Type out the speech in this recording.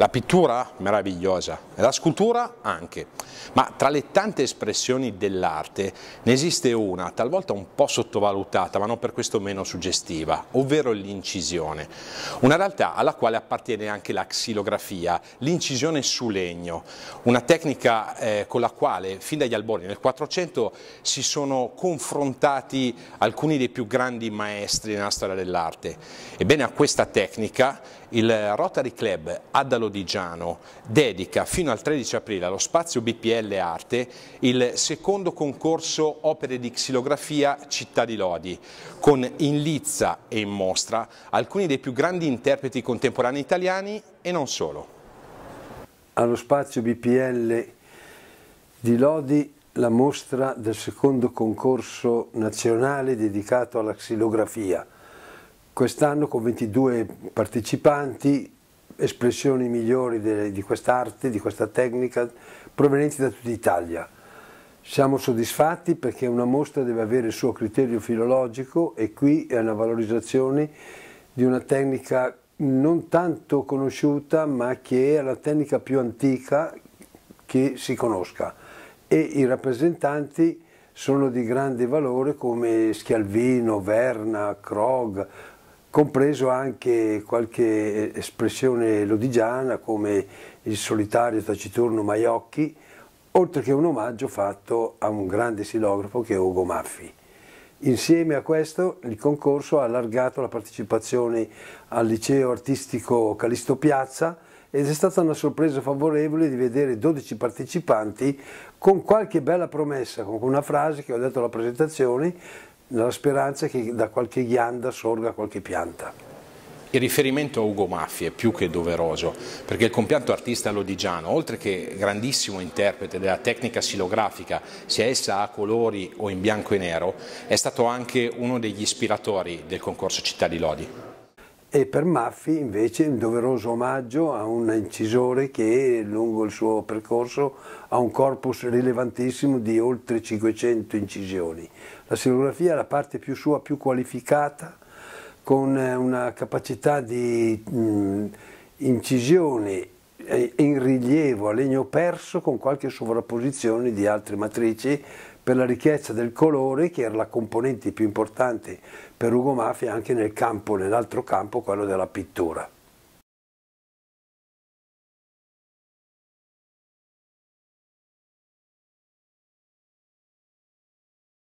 La pittura meravigliosa, la scultura anche, ma tra le tante espressioni dell'arte ne esiste una, talvolta un po' sottovalutata, ma non per questo meno suggestiva, ovvero l'incisione. Una realtà alla quale appartiene anche la xilografia, l'incisione su legno, una tecnica eh, con la quale fin dagli albori nel 400 si sono confrontati alcuni dei più grandi maestri nella storia dell'arte. Ebbene a questa tecnica il Rotary Club Addalo lodigiano dedica fino al 13 aprile allo spazio BPL Arte il secondo concorso opere di xilografia Città di Lodi, con in lizza e in mostra alcuni dei più grandi interpreti contemporanei italiani e non solo. Allo spazio BPL di Lodi la mostra del secondo concorso nazionale dedicato alla xilografia quest'anno con 22 partecipanti espressioni migliori de, di quest'arte, di questa tecnica, provenienti da tutta Italia. Siamo soddisfatti perché una mostra deve avere il suo criterio filologico e qui è una valorizzazione di una tecnica non tanto conosciuta ma che è la tecnica più antica che si conosca e i rappresentanti sono di grande valore come Schialvino, Verna, Krog, compreso anche qualche espressione lodigiana come il solitario taciturno Maiocchi, oltre che un omaggio fatto a un grande silografo che è Ugo Maffi. Insieme a questo il concorso ha allargato la partecipazione al liceo artistico Calisto Piazza, ed è stata una sorpresa favorevole di vedere 12 partecipanti con qualche bella promessa, con una frase che ho detto alla presentazione, nella speranza che da qualche ghianda sorga qualche pianta. Il riferimento a Ugo Maffi è più che doveroso, perché il compianto artista lodigiano, oltre che grandissimo interprete della tecnica silografica, sia essa a colori o in bianco e nero, è stato anche uno degli ispiratori del concorso Città di Lodi e per Maffi invece un doveroso omaggio a un incisore che lungo il suo percorso ha un corpus rilevantissimo di oltre 500 incisioni. La stilografia è la parte più sua, più qualificata, con eh, una capacità di mh, mm, incisioni eh, in rilievo a legno perso con qualche sovrapposizione di altre matrici per la ricchezza del colore che era la componente più importante per Ugo Mafia anche nel campo, nell'altro campo, quello della pittura.